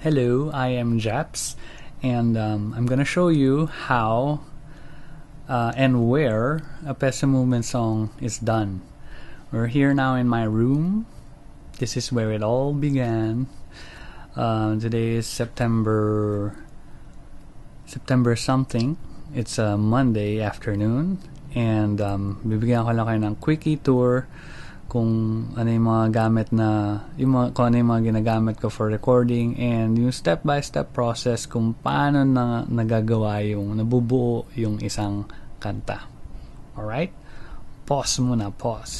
Hello, I am Japs, and um, I'm going to show you how uh, and where a Pesa Movement song is done. We're here now in my room. This is where it all began. Uh, today is September September something. It's a Monday afternoon and um, bibigyan ko lang kayo ng quickie tour kung ano yung mga gamit na, yung mga, kung ano yung mga ginagamit ko for recording and yung step-by-step process kung paano na nagagawa yung, nabubuo yung isang kanta. all right Pause muna, pause.